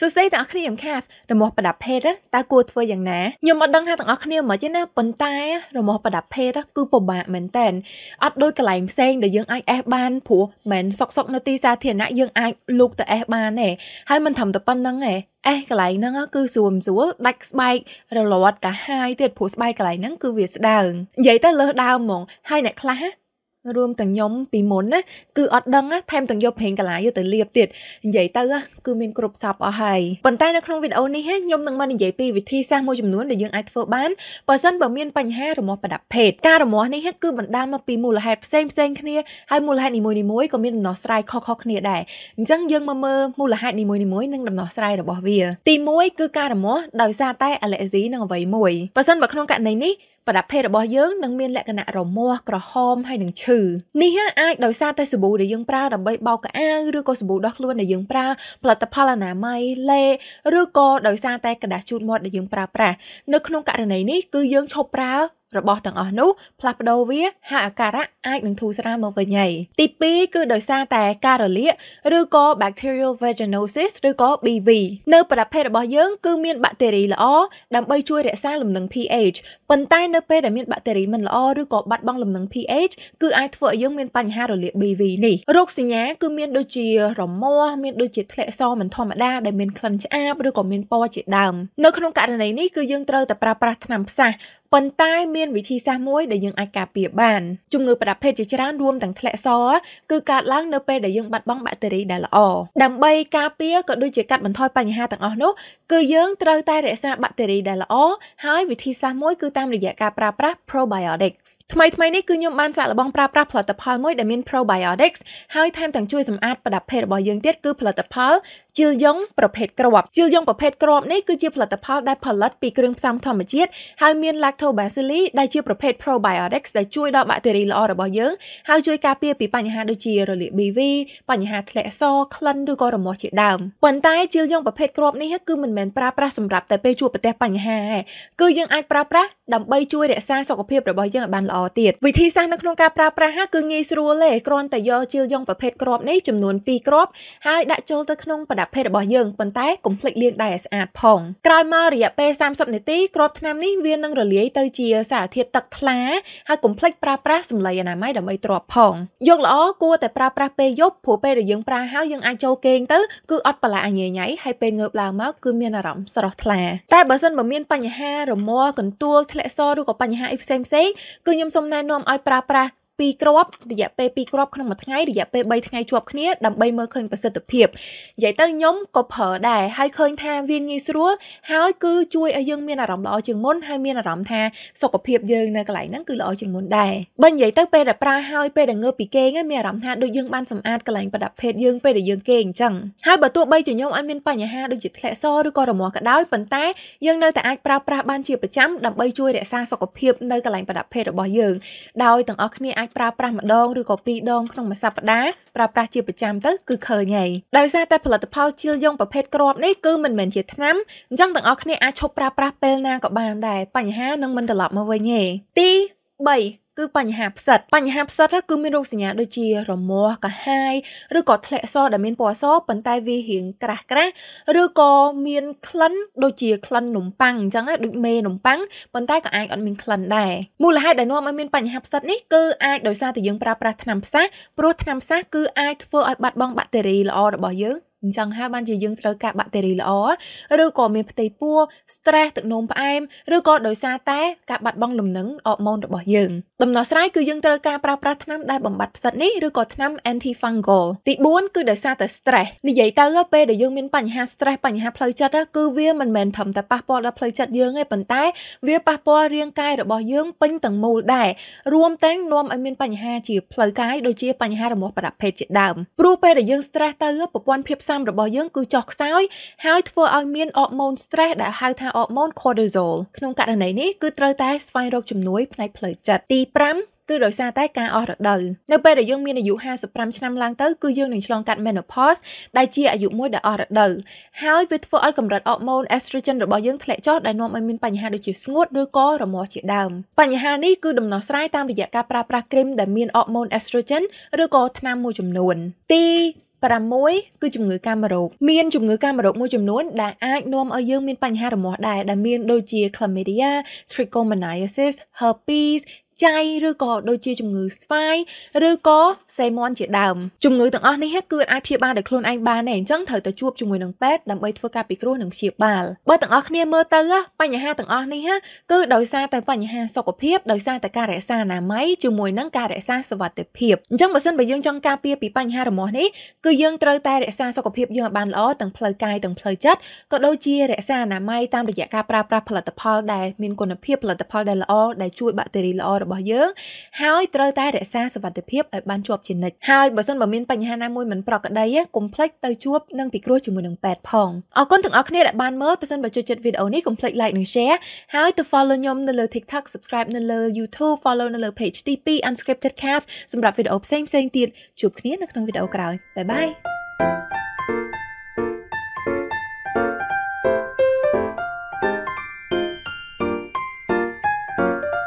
សួស្តីទាំងអស់គ្នាខ្ញុំខាសរមាស់ប្រដាប់ភេទតើគួរធ្វើយ៉ាងណាខ្ញុំអត់ដឹងថាទាំងអស់គ្នាមកទេណាប៉ុន្តែរមាស់ប្រដាប់ភេទគឺពិបាកមែនតែនអត់ដូចកន្លែងផ្សេងដែលយើងអាចអេសបានព្រោះមិនសុកសុកនៅទីសាធារណៈយើងអាចលូកទៅអេសបានទេហើយមិនធ្វើតែប៉ុណ្្នឹងទេអេសកន្លែងហ្នឹងគឺស្រួមស្រួលដាច់ស្បែករលាត់កាហាយទៀតព្រោះស្បែកកន្លែងហ្នឹងគឺវាស្ដើងនិយាយទៅលើសដើមហ្មងហើយអ្នកខ្លះរួមទាំងខ្ញុំពីមុនណាគឺអត់ដឹងណាថែមទាំងយកប្រេងកាឡាយកទៅលាបទៀតនិយាយទៅគឺមានគ្រប់សពអស់ហើយប៉ុន្តែនៅក្នុងវីដេអូនេះខ្ញុំនឹងមកនិយាយពីវិធីសាស្ត្រមួយចំនួនដែលយើងអាចធ្វើបានបើសិនបើមានបញ្ហារមាស់ប្រដាប់ភេទការរមាស់នេះគឺបណ្ដាលមកពីមូលហេតុផ្សេងផ្សេងគ្នាហើយមូលហេតុនីមួយៗក៏មានដំណោះស្រាយខុសៗគ្នាដែរអញ្ចឹងយើងមកមើលមូលហេតុនីមួយៗនិងដំណោះស្រាយរបស់វាទី1គឺការរមាស់ដោយសារតែអាឡែស៊ីនឹងអ្វីមួយបើសិនបើក្នុងករណីនេះបរិភេទរបស់យើងនឹងមានលក្ខណៈរមាស់ក្រហមហើយនឹងឈឺនេះអាចដោយសារតែសាប៊ូដែលយើងប្រើដើម្បីបោកកៅអៅឬក៏សាប៊ូដោះខ្លួនដែលយើងប្រើផលិតផលអនាម័យលេឬក៏ដោយសារតែกระดาษជូតមាត់ដែលយើងប្រើប្រាស់នៅក្នុងករណីនេះគឺយើងឈប់ប្រើរបស់ទាំងអស់នោះផ្លាស់ប្ដូរវាហើយអាការៈអាចនឹងធូរស្រាលមកវិញហើយទី2គឺដោយសារតែការរលាកឬក៏ bacterial vaginosis ឬក៏ BV នៅ ប្រភេទរបស់យើងគឺមានបាក់តេរីល្អដើម្បីជួយរក្សា លំនឹង pH ប៉ុន្តែនៅពេលដែលមានបាក់តេរីមិនល្អឬក៏បាត់បង់លំនឹង pH គឺអាចធ្វើឲ្យយើងមានបញ្ហារលាក BV នេះរោគសញ្ញាគឺមានដូចជា រមាស់មានដូចជាធ្លាក់សមិនធម្មតាដែលមានក្លិនឆ្អាបឬក៏មានពណ៌ជាដើមនៅក្នុងករណីនេះគឺយើងត្រូវតែប្រើប្រាស់ថ្នាំផ្សះប៉ុន្តែមានវិធីសាស្ត្រមួយដែលយើងអាចការពារបានជំងឺប្រដាប់ភេទជាច្រើនរួមទាំងធ្លាក់សគឺកើតឡើងនៅពេលដែលយើងបាត់បង់បាក់តេរីដែលល្អដើម្បីការពារក៏ដូចជាកាត់បន្ថយបញ្ហាទាំងអស់នោះគឺយើងត្រូវតែរក្សាបាក់តេរីដែលល្អហើយវិធីសាស្ត្រមួយគឺតាមរយៈការប្រើប្រាស់ probiotics ថ្មីថ្មីនេះគឺខ្ញុំបានសាកល្បងប្រើប្រាស់ផលិតផលមួយដែលមាន probiotics ហើយថែមទាំងជួយសម្អាតប្រដាប់ភេទរបស់យើងទៀតគឺផលិតផលជិលយងប្រភេទគ្រាប់ជិលយងប្រភេទគ្រាប់នេះគឺជាផលិតផលដែលផលិតពីគ្រឿងផ្សំធម្មជាតិហើយមាន lactobacilli ដែលជាប្រភេទ probiotics ដែលជួយដល់បាក់តេរីល្អរបស់យើងហើយជួយការពារពីបញ្ហាដូចជា រលាក BV បញ្ហាធ្លាក់សក្លិនឬក៏រមាស់ជាដើមប៉ុន្តែជិលយងប្រភេទគ្រាប់នេះគឺមិនមែនប្រើប្រាស់សម្រាប់តែពេលជួបប្រទះបញ្ហាទេគឺយើងអាចប្រើប្រាស់ដើម្បីជួយរក្សាសុខភាពរបស់យើងឲ្យបានល្អទៀតវិធីសាស្ត្រនៅក្នុងការប្រើប្រាស់គឺងាយស្រួលទេគ្រាន់តែយកជីលយ៉ុងប្រភេទក្របនេះចំនួន2ក្របហើយដាក់ចូលទៅក្នុងប្រដាប់ភេទរបស់យើងប៉ុន្តែកុំភ្លេចលាងដៃឲ្យស្អាតផងក្រោយមករយៈពេល30នាទីក្របថ្នាំនេះវានឹងរលាយទៅជាសារធាតុទឹកថ្លាហើយកុំភ្លេចប្រើប្រាស់សម្លៃអនាម័យដើម្បីទ្រាំផងយកល្អគួរតែប្រើប្រាស់ពេលយប់ព្រោះពេលដែលយើងប្រើហើយយើងអាចចូលគេងទៅគឺអត់ប្រឡាអញញ៉ៃហើយពេលងើបឡើងមកគឺមានអារម្មណ៍ស្រស់ថ្លាតែបើសិនបើមានបញ្ហារមាល់កន្ទួលធ្លាក់សឬក៏បញ្ហាអីផ្សេងផ្សេងគឺខ្ញុំសូមណែនាំឲ្យប្រើប្រាស់2គ្រាប់រយៈពេល2គ្រាប់ក្នុងមួយថ្ងៃរយៈពេល3ថ្ងៃជាប់គ្នាដើម្បីមើលឃើញប្រសិទ្ធភាពនិយាយទៅខ្ញុំក៏ប្រើដែរហើយឃើញថាវាងាយស្រួលហើយគឺជួយឲ្យយើងមានអារម្មណ៍ល្អជាងមុនហើយមានអារម្មណ៍ថាសុខភាពយើងនៅកន្លែងហ្នឹងគឺល្អជាងមុនដែរបើនិយាយទៅពេលដែលប្រើហើយពេលដែលងើបពីគេងមានអារម្មណ៍ថាដូចយើងបានសម្អាតកន្លែងប្រដាប់ភេទយើងពេលដែលយើងគេងអញ្ចឹងហើយបើទោះបីជាខ្ញុំអត់មានបញ្ហាដូចជាធ្លាក់សឬក៏រមាស់ក៏ដោយប៉ុន្តែយើងនៅតែអាចប្រើប្រាស់បានជាប្រចាំដើម្បីជួយរក្សាសុខភាពនៅកន្លែងប្រដាប់ភេទរបស់យើងដោយទាំងអស់គ្នាអាចអាចប្រើប្រាស់ម្ដងឬក៏ពីរដងក្នុងមួយសប្ដាហ៍ប្រើប្រាស់ជាប្រចាំទៅគឺឃើញហើយដោយសារតែផលិតផលជីលយងប្រភេទក្របនេះគឺមិនមែនជាថ្នាំអញ្ចឹងទាំងអស់គ្នាអាចឈប់ប្រើប្រាស់ពេលណាក៏បានដែរបញ្ហានឹងមិនត្រឡប់មកវិញទេទី3គឺបញ្ហាផ្សិតបញ្ហាផ្សិតគឺមានរោគសញ្ញាដូចជារមាស់កាហាយឬក៏ធ្លាក់សដែលមានពណ៌សប៉ុន្តែវារាងក្រាស់ក្រាស់ឬក៏មានក្លិនដូចជាក្លិននំប៉័ងអញ្ចឹងដូចមេនំប៉័ងប៉ុន្តែក៏អាចអត់មានក្លិនដែរមូលហេតុដែលនាំឲ្យមានបញ្ហាផ្សិតនេះគឺអាចដោយសារតែយើងប្រើប្រាស់ថ្នាំផ្សះព្រោះថ្នាំផ្សះគឺអាចធ្វើឲ្យបាត់បង់បាក់តេរីល្អរបស់យើងអញ្ចឹងហើយបានជាយើងត្រូវការបាក់តេរីល្អឬក៏មានផ្ទៃពោះ stress ទឹកនោមផ្អែមឬក៏ដោយសារតែការបាត់បង់លំនឹងអរម៉ូនរបស់យើងដំណោះស្រាយគឺយើងត្រូវការប្រើប្រាស់ថ្នាំដែលបំបត្តិផ្សិតនេះឬក៏ថ្នាំ antifungal ទី4គឺដោយសារតែ stress និយាយទៅពេលដែលយើងមានបញ្ហា stress បញ្ហាផ្លូវចិត្តគឺវាមិនមែនត្រឹមតែប៉ះពាល់ដល់ផ្លូវចិត្តយើងទេប៉ុន្តែ វាប៉ះពាល់រាងកាយរបស់យើងពេញទាំងមូលដែររួមទាំងនាំឲ្យមានបញ្ហាជាផ្លូវកាយដូចជាបញ្ហារមាស់ប្រដាប់ភេទជាដើមព្រោះពេលដែលយើង stress ទៅប្រព័ន្ធភាពផ្សំរបស់យើងគឺចុះខ្សោយហើយធ្វើឲ្យមានអរម៉ូន stress ដែលហៅថាអរម៉ូន cortisol ក្នុងករណីនេះគឺត្រូវតែស្វែងរកជំនួយផ្នែកផ្លូវចិត្តទី5គឺដោយសារតែការអស់រដូវនៅពេលដែលយើងមានអាយុ55ឆ្នាំឡើងទៅ គឺយើងនឹងឆ្លងកាត់ menopause ដែលជាអាយុមួយដែលអស់រដូវហើយវាធ្វើឲ្យកម្រិតអរម៉ូន estrogen របស់យើងធ្លាក់ចុះដែលនាំឲ្យមានបញ្ហាដូចជាស្ងួតឬក៏រមាស់ជាដើមបញ្ហានេះគឺដំណោះស្រាយតាមរយៈការប្រើប្រាស់គ្រីមដែលមានអរម៉ូន estrogen ឬក៏ថ្នាំមួយចំនួនទី6គឺជំងឺកាមរោគមានជំងឺកាមរោគមួយចំនួនដែលអាចនាំឲ្យយើងមានបញ្ហារមាស់ដែរដែលមានដូចជា chlamydia, trichomoniasis, herpes, ចៃឬក៏ដូចជាជំងឺស្វាយឬក៏សេមន់ជាដើមជំងឺទាំងអស់នេះគឺអាចព្យាបាលដោយខ្លួនឯងបានទេអញ្ចឹងត្រូវទៅជួបជាមួយនឹងពេទ្យដើម្បីធ្វើការពិគ្រោះនិងព្យាបាលបើទាំងអស់គ្នាមើលទៅបញ្ហាទាំងអស់នេះគឺដោយសារតែបញ្ហាសុខភាពដោយសារតែការរក្សាអនាម័យជាមួយនឹងការរក្សាសុវត្ថិភាពអញ្ចឹងបើសិនបើយើងចង់ការពារពីបញ្ហារមាស់នេះគឺយើងត្រូវតែរក្សាសុខភាពយើងឲ្យបានល្អទាំងផ្លូវកាយទាំងផ្លូវចិត្តក៏ដូចជារក្សាអនាម័យតាមរយៈការប្រើប្រាស់ផលិតផល ដែលមានគុណភាពផលិតផលដែលល្អដែលជួយបាក់តេរីល្អររបស់យើងហើយត្រូវតែរក្សាសុវត្ថិភាពឲ្យបានជាប់ជានិច្ចហើយបើសិនបើមានបញ្ហាណាមួយមិនប្រក្រតីកុំភ្លេចទៅជួបនឹងពិគ្រោះជាមួយនឹងពេទ្យផងអរគុណទាំងអស់គ្នាដែលបានមើលបើសិនបើចូលចិត្តវីដេអូនេះកុំភ្លេច like និង share ហើយទៅ follow ខ្ញុំនៅលើ TikTok subscribe នៅលើ YouTube follow នៅលើ page ទី2 Unscripted Cast សម្រាប់វីដេអូផ្សេងផ្សេងទៀតជួបគ្នានៅក្នុងវីដេអូក្រោយបាយបាយ